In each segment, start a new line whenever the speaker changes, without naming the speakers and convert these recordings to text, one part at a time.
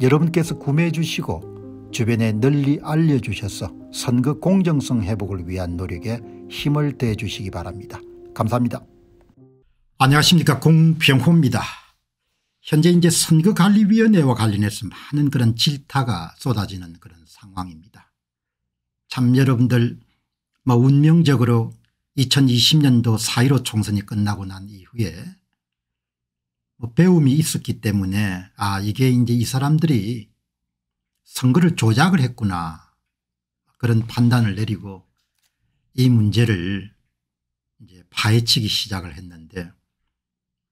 여러분께서 구매해 주시고 주변에 널리 알려주셔서 선거 공정성 회복을 위한 노력에 힘을 대 주시기 바랍니다. 감사합니다. 안녕하십니까 공병호입니다. 현재 이제 선거관리위원회와 관련해서 많은 그런 질타가 쏟아지는 그런 상황입니다. 참 여러분들 뭐 운명적으로 2020년도 4.15 총선이 끝나고 난 이후에 뭐 배움이 있었기 때문에 아 이게 이제 이 사람들이 선거를 조작을 했구나 그런 판단을 내리고 이 문제를 이제 파헤치기 시작을 했는데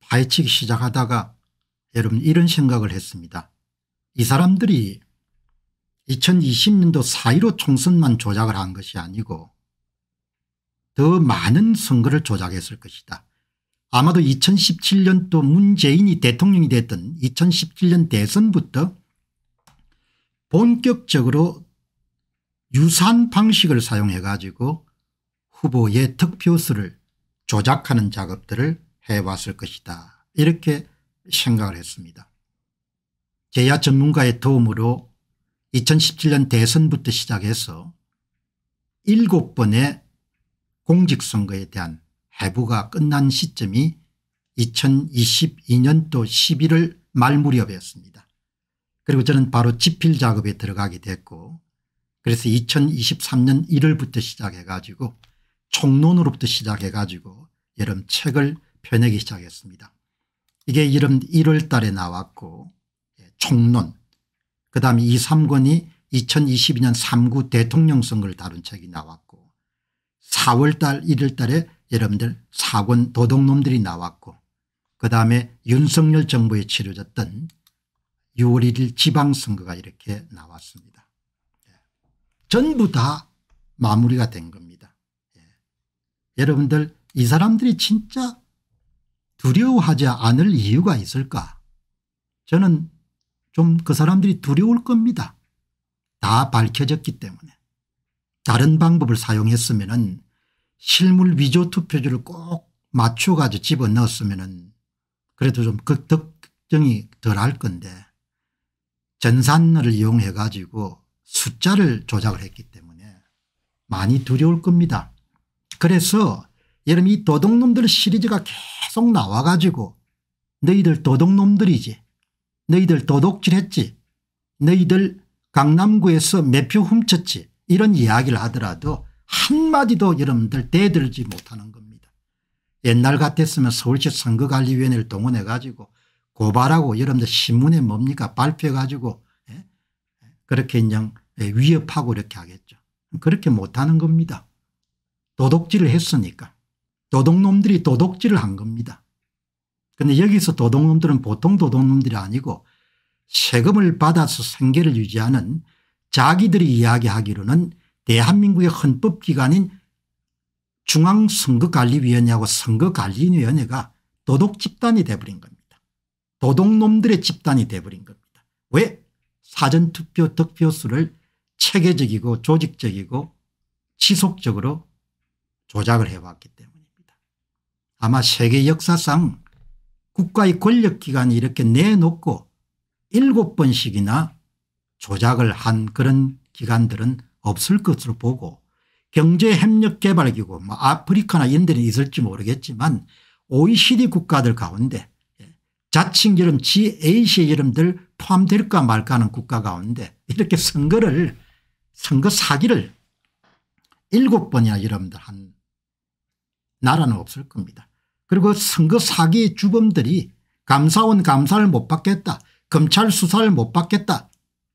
파헤치기 시작하다가 여러분 이런 생각을 했습니다. 이 사람들이 2020년도 4.15 총선만 조작을 한 것이 아니고 더 많은 선거를 조작했을 것이다. 아마도 2017년 또 문재인이 대통령이 됐던 2017년 대선부터 본격적으로 유산 방식을 사용해 가지고 후보의 득표수를 조작하는 작업들을 해왔을 것이다 이렇게 생각을 했습니다. 제야 전문가의 도움으로 2017년 대선부터 시작해서 7번의 공직선거에 대한 해부가 끝난 시점이 2022년도 11월 말 무렵이었습니다. 그리고 저는 바로 지필 작업에 들어가게 됐고 그래서 2023년 1월부터 시작해 가지고 총론으로부터 시작해 가지고 여름 책을 펴내기 시작했습니다. 이게 여름 1월 달에 나왔고 예, 총론 그 다음에 2, 3권이 2022년 3구 대통령 선거를 다룬 책이 나왔고 4월 달 1일 달에 여러분들 사군 도둑놈들이 나왔고 그다음에 윤석열 정부에 치러졌던 6월 1일 지방선거가 이렇게 나왔습니다. 예. 전부 다 마무리가 된 겁니다. 예. 여러분들 이 사람들이 진짜 두려워하지 않을 이유가 있을까 저는 좀 그 사람들이 두려울 겁니다. 다 밝혀졌기 때문에 다른 방법을 사용했으면 실물 위조 투표지를 꼭 맞춰가지고 집어넣었으면 그래도 좀 걱정이 덜 할 건데 전산을 이용해 가지고 숫자를 조작을 했기 때문에 많이 두려울 겁니다. 그래서 여러분 이 도둑놈들 시리즈가 계속 나와 가지고 너희들 도둑놈들이지 너희들 도둑질했지 너희들 강남구에서 몇표 훔쳤지 이런 이야기를 하더라도 한마디도 여러분들 대들지 못하는 겁니다. 옛날 같았으면 서울시 선거관리위원회를 동원해 가지고 고발하고 여러분들 신문에 뭡니까 발표해 가지고 예? 그렇게 인정 예, 위협하고 이렇게 하겠죠. 그렇게 못하는 겁니다. 도둑질을 했으니까. 도둑놈들이 도둑질을 한 겁니다. 근데 여기서 도둑놈들은 보통 도둑놈들이 아니고 세금을 받아서 생계를 유지하는 자기들이 이야기하기로는 대한민국의 헌법기관인 중앙선거관리위원회하고 선거관리위원회가 도덕집단이 돼버린 겁니다. 도덕놈들의 집단이 돼버린 겁니다. 왜? 사전투표 득표수를 체계적이고 조직적이고 지속적으로 조작을 해왔기 때문입니다. 아마 세계 역사상 국가의 권력기관이 이렇게 내놓고 일곱 번씩이나 조작을 한 그런 기관들은 없을 것으로 보고 경제협력개발기구 뭐 아프리카나 이런 데는 있을지 모르겠지만 OECD 국가들 가운데 예, 자칭 이름 GAC 이름들 포함될까 말까 하는 국가 가운데 이렇게 선거를 선거 사기를 일곱 번이나 여러분들 한 나라는 없을 겁니다. 그리고 선거 사기의 주범들이 감사원 감사를 못 받겠다. 검찰 수사를 못 받겠다.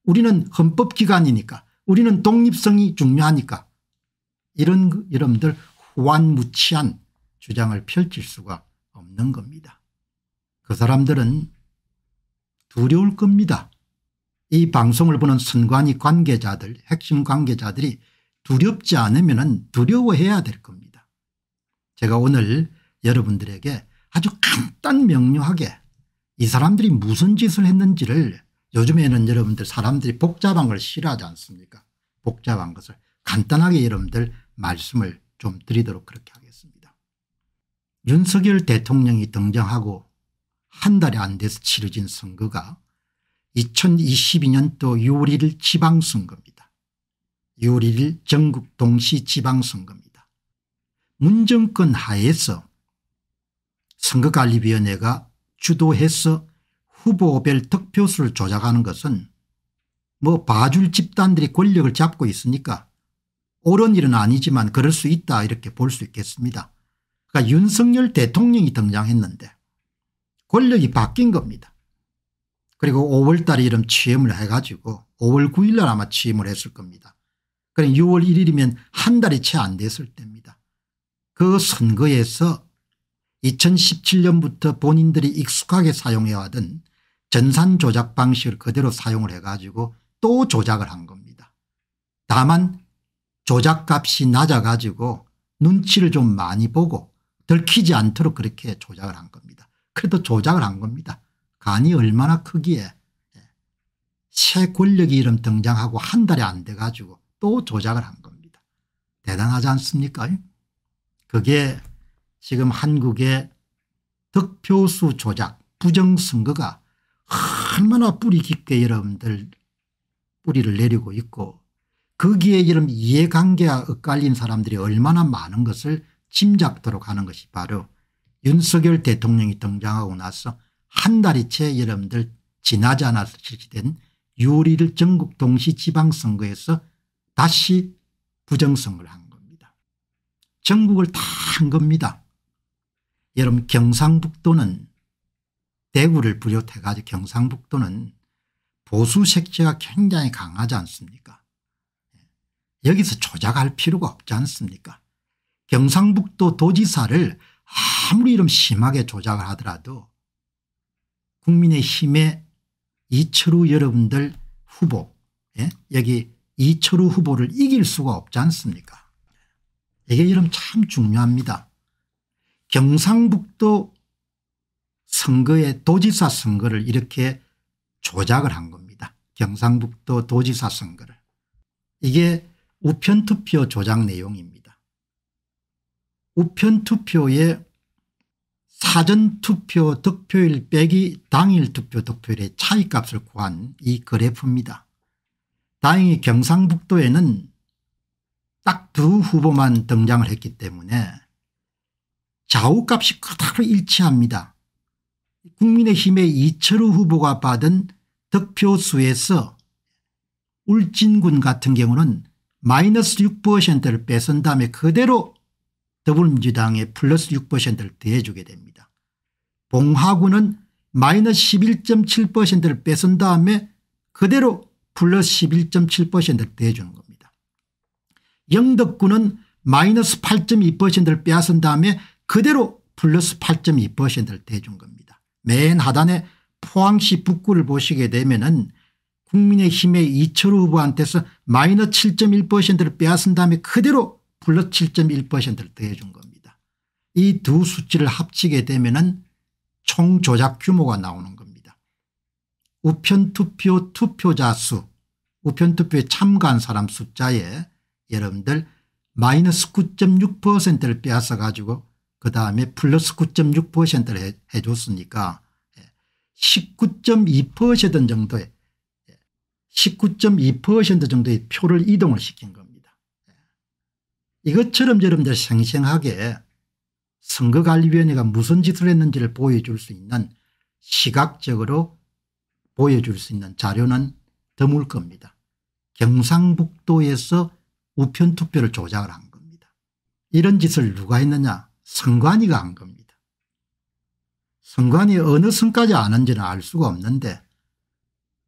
우리는 헌법기관이니까 우리는 독립성이 중요하니까 이런 여러분들 그 후완무치한 주장을 펼칠 수가 없는 겁니다. 그 사람들은 두려울 겁니다. 이 방송을 보는 선관위 관계자들 핵심 관계자들이 두렵지 않으면 두려워해야 될 겁니다. 제가 오늘 여러분들에게 아주 간단 명료하게 이 사람들이 무슨 짓을 했는지를 요즘에는 여러분들 사람들이 복잡한 걸 싫어하지 않습니까 복잡한 것을 간단하게 여러분들 말씀을 좀 드리도록 그렇게 하겠습니다. 윤석열 대통령이 등장하고 한 달이 안 돼서 치러진 선거가 2022년도 6월 1일 지방선거입니다. 6월 1일 전국 동시 지방선거입니다. 문정권 하에서 선거관리위원회가 주도해서 후보별 득표수를 조작하는 것은 뭐 봐줄 집단들이 권력을 잡고 있으니까 옳은 일은 아니지만 그럴 수 있다 이렇게 볼 수 있겠습니다. 그러니까 윤석열 대통령이 등장했는데 권력이 바뀐 겁니다. 그리고 5월달에 이름 취임을 해가지고 5월 9일날 아마 취임을 했을 겁니다. 그럼 그러니까 6월 1일이면 한 달이 채 안 됐을 때입니다. 그 선거에서 2017년부터 본인들이 익숙하게 사용해왔던 전산 조작 방식을 그대로 사용을 해가지고 또 조작을 한 겁니다. 다만 조작값이 낮아가지고 눈치를 좀 많이 보고 들키지 않도록 그렇게 조작을 한 겁니다. 그래도 조작을 한 겁니다. 간이 얼마나 크기에 예, 새 권력이 이름 등장하고 한 달이 안 돼가지고 또 조작을 한 겁니다. 대단하지 않습니까? 예? 그게 지금 한국의 득표수 조작 부정선거가 얼마나 뿌리 깊게 여러분들 뿌리를 내리고 있고 거기에 여러 이해관계와 엇갈린 사람들이 얼마나 많은 것을 짐작도록 하는 것이 바로 윤석열 대통령이 등장하고 나서 한 달이 채 여러분들 지나지 않아서 실시된 유리를 전국 동시 지방선거에서 다시 부정선거를 한 겁니다. 전국을 다 한 겁니다. 여러분 경상북도는 대구를 비롯해 가지고 경상북도는 보수 색채가 굉장히 강하지 않습니까 예. 여기서 조작할 필요가 없지 않습니까 경상북도 도지사를 아무리 이름 심하게 조작을 하더라도 국민의힘의 이철우 여러분들 후보 예? 여기 이철우 후보를 이길 수가 없지 않습니까 이게 이름 참 중요합니다. 경상북도 선거에 도지사 선거를 이렇게 조작을 한 겁니다. 경상북도 도지사 선거를. 이게 우편투표 조작 내용입니다. 우편투표에 사전투표 득표일 빼기 당일투표 득표일의 차이값을 구한 이 그래프입니다. 다행히 경상북도에는 딱 두 후보만 등장을 했기 때문에 좌우값이 그대로 일치합니다. 국민의힘의 이철우 후보가 받은 득표 수에서 울진군 같은 경우는 마이너스 6%를 뺏은 다음에 그대로 더불어민주당에 플러스 6%를 대해주게 됩니다. 봉화군은 마이너스 11.7%를 뺏은 다음에 그대로 플러스 11.7%를 더해주는 겁니다. 영덕군은 마이너스 8.2%를 빼앗은 다음에 그대로 플러스 8.2%를 더해준 겁니다. 맨 하단에 포항시 북구를 보시게 되면은 국민의힘의 이철우 후보한테서 마이너 7.1%를 빼앗은 다음에 그대로 불러 7.1%를 더해준 겁니다. 이 두 수치를 합치게 되면은 총 조작 규모가 나오는 겁니다. 우편투표 투표자 수 우편투표에 참가한 사람 숫자에 여러분들 마이너스 9.6%를 빼앗아 가지고 그 다음에 플러스 9.6%를 해줬으니까 19.2% 예, 정도의 19.2% 예, 정도의 표를 이동을 시킨 겁니다. 예. 이것처럼 여러분들 생생하게 선거관리위원회가 무슨 짓을 했는지를 보여줄 수 있는 시각적으로 보여줄 수 있는 자료는 드물 겁니다. 경상북도에서 우편투표를 조작을 한 겁니다. 이런 짓을 누가 했느냐 성관이가 한 겁니다. 성관이 어느 선까지아는지는알 수가 없는데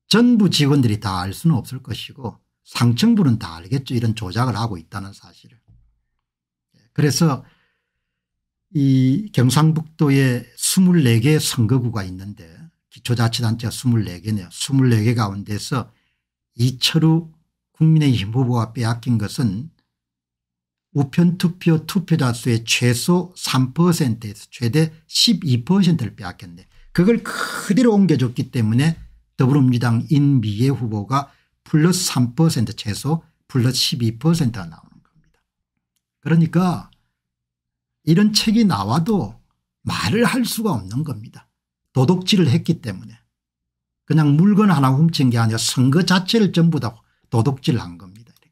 전부 직원들이 다 알 수는 없을 것이고 상층부는 다 알겠죠. 이런 조작을 하고 있다는 사실을. 그래서 이 경상북도에 24개 선거구가 있는데 기초자치단체가 24개네요. 24개 가운데서 이철우 국민의힘 후보가 빼앗긴 것은 우편 투표 투표자수의 최소 3%에서 최대 12%를 빼앗겼네. 그걸 그대로 옮겨줬기 때문에 더불어민주당 인미의 후보가 플러스 3% 최소 플러스 12%가 나오는 겁니다. 그러니까 이런 책이 나와도 말을 할 수가 없는 겁니다. 도덕질을 했기 때문에 그냥 물건 하나 훔친 게 아니라 선거 자체를 전부 다도덕질한 겁니다. 이렇게.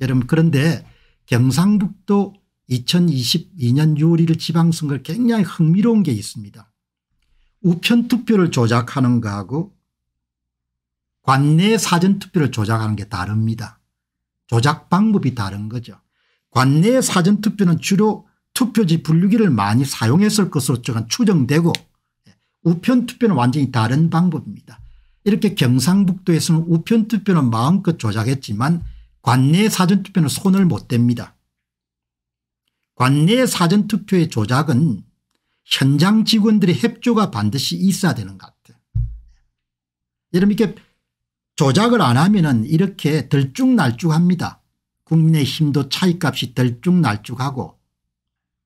여러분 그런데 경상북도 2022년 6월 1일 지방선거 굉장히 흥미로운 게 있습니다. 우편투표를 조작하는 거하고 관내 사전투표를 조작하는 게 다릅니다. 조작 방법이 다른 거죠. 관내 사전투표는 주로 투표지 분류기를 많이 사용했을 것으로 추정되고 우편투표는 완전히 다른 방법입니다. 이렇게 경상북도에서는 우편투표는 마음껏 조작했지만 관내 사전투표는 손을 못 댑니다. 관내 사전투표의 조작은 현장 직원들의 협조가 반드시 있어야 되는 것 같아요. 여러분 이렇게 조작을 안 하면 이렇게 들쭉날쭉합니다. 국민의 힘도 차이값이 들쭉날쭉하고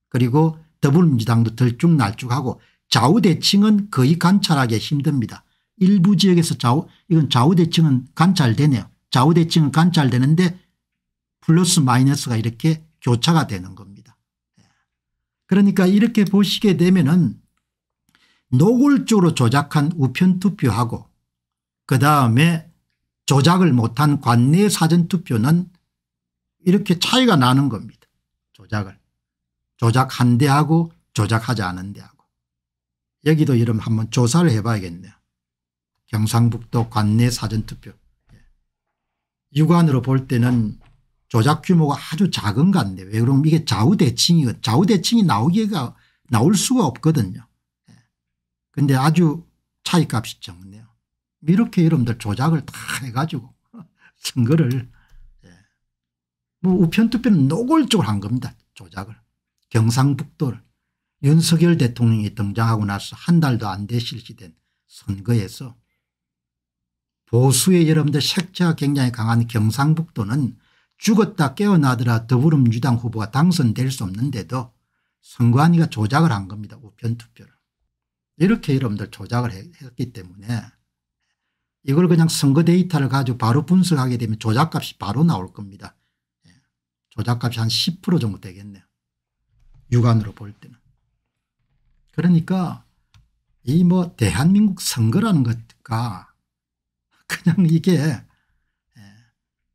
그리고 더불어민주당도 들쭉날쭉하고 좌우대칭은 거의 관찰하기 힘듭니다. 일부 지역에서 좌우 이건 좌우대칭은 관찰되네요. 좌우대칭은 관찰되는데 플러스 마이너스가 이렇게 교차가 되는 겁니다. 예. 그러니까 이렇게 보시게 되면은 노골적으로 조작한 우편투표하고 그 다음에 조작을 못한 관내 사전투표는 이렇게 차이가 나는 겁니다. 조작을. 조작한 대하고 조작하지 않은 데하고. 여기도 이름 한번 조사를 해봐야겠네요. 경상북도 관내 사전투표. 육안으로 볼 때는 조작 규모가 아주 작은 것 같네요. 왜 그러면 이게 좌우대칭이 좌우대칭이 나오기가 나올 수가 없거든요. 예. 근데 아주 차이값이 적네요. 이렇게 여러분들 조작을 다 해가지고 선거를 예. 뭐 우편투표는 노골적으로 한 겁니다. 조작을 경상북도를 윤석열 대통령이 등장하고 나서 한 달도 안 되실 시된 선거에서 보수의 여러분들 색채가 굉장히 강한 경상북도는 죽었다 깨어나더라 더불어민주당 후보가 당선될 수 없는데도 선관위가 조작을 한 겁니다. 우편투표를. 이렇게 여러분들 조작을 했기 때문에 이걸 그냥 선거 데이터를 가지고 바로 분석하게 되면 조작값이 바로 나올 겁니다. 예. 조작값이 한 10% 정도 되겠네요. 육안으로 볼 때는. 그러니까 이 뭐 대한민국 선거라는 것과 그냥 이게 예,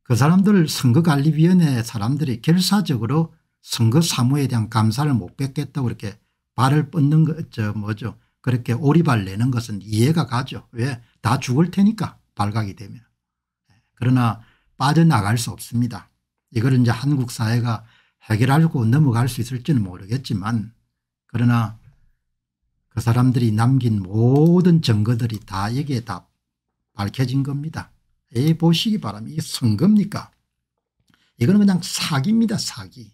그 사람들 선거관리위원회 사람들이 결사적으로 선거 사무에 대한 감사를 못 뵙겠다고 이렇게 발을 뻗는 거죠 뭐죠 그렇게 오리발 내는 것은 이해가 가죠 왜 다 죽을 테니까 발각이 되면 예, 그러나 빠져나갈 수 없습니다 이걸 이제 한국 사회가 해결하고 넘어갈 수 있을지는 모르겠지만 그러나 그 사람들이 남긴 모든 증거들이 다 여기에 다 밝혀진 겁니다. 에 보시기 바랍니다. 이 선거입니까? 이거는 그냥 사기입니다. 사기.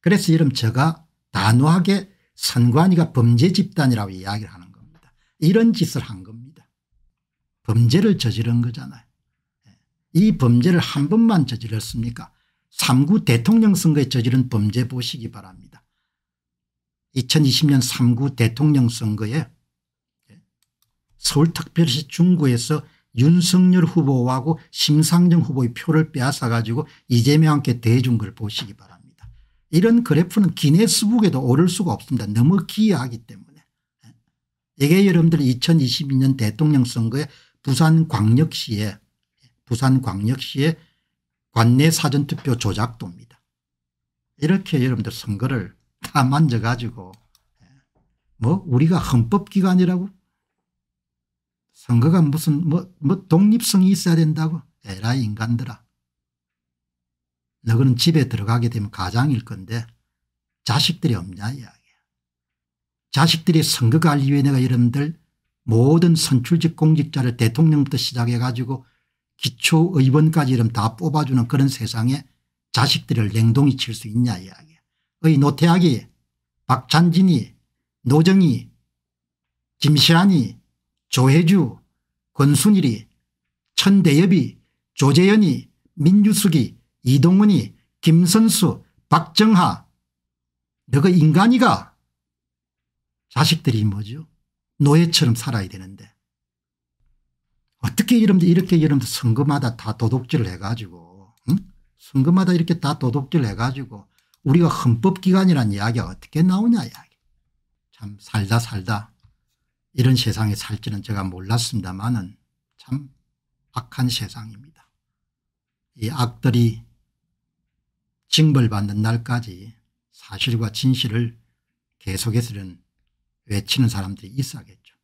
그래서 이름 제가 단호하게 선관위가 범죄 집단이라고 이야기를 하는 겁니다. 이런 짓을 한 겁니다. 범죄를 저지른 거잖아요. 예. 이 범죄를 한 번만 저질렀습니까? 3구 대통령 선거에 저지른 범죄 보시기 바랍니다. 2020년 3구 대통령 선거에 서울특별시 중구에서 윤석열 후보하고 심상정 후보의 표를 빼앗아 가지고 이재명한테 대해준 걸 보시기 바랍니다. 이런 그래프는 기네스북에도 오를 수가 없습니다. 너무 기이하기 때문에. 이게 여러분들 2022년 대통령 선거에 부산광역시에 부산광역시의 관내 사전투표 조작도입니다. 이렇게 여러분들 선거를 다 만져가지고 예, 뭐 우리가 헌법기관이라고 선거가 무슨 뭐, 뭐 독립성이 있어야 된다고 에라이 인간들아 너는 집에 들어가게 되면 가장일 건데 자식들이 없냐 이야기야. 자식들이 선거관리위원회가 여러분들 모든 선출직 공직자를 대통령부터 시작해 가지고 기초의원까지 이름 다 뽑아주는 그런 세상에 자식들을 냉동이 칠 수 있냐 이야기야. 어이 노태학이 박찬진이 노정이 김시환이 조혜주, 권순일이, 천대엽이, 조재현이, 민주숙이 이동훈이, 김선수, 박정하, 너가 인간이가 자식들이 뭐죠? 노예처럼 살아야 되는데 어떻게 여러분들 이렇게 여러분들 선거마다 다 도둑질을 해가지고 응? 선거마다 이렇게 다 도둑질을 해가지고 우리가 헌법기관이라는 이야기가 어떻게 나오냐 이야기 참 살다 살다 이런 세상에 살지는 제가 몰랐습니다만은 참 악한 세상입니다. 이 악들이 징벌받는 날까지 사실과 진실을 계속해서 는 외치는 사람들이 있어야겠죠.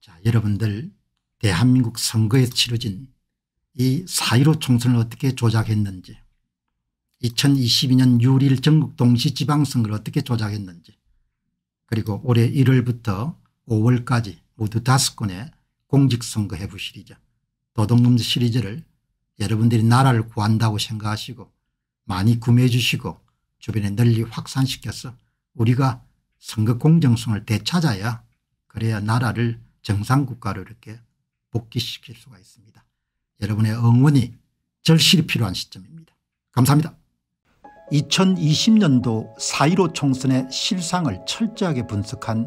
자 여러분들 대한민국 선거에서 치러진 이 4.15 총선을 어떻게 조작했는지 2022년 6일 전국 동시지방선거를 어떻게 조작했는지 그리고 올해 1월부터 5월까지 모두 5건의 공직선거 해부 시리즈 도둑놈 시리즈를 여러분들이 나라를 구한다고 생각하시고 많이 구매해 주시고 주변에 널리 확산시켜서 우리가 선거 공정성을 되찾아야 그래야 나라를 정상국가로 이렇게 복귀시킬 수가 있습니다. 여러분의 응원이 절실히 필요한 시점입니다. 감사합니다. 2020년도 4.15 총선의 실상을 철저하게 분석한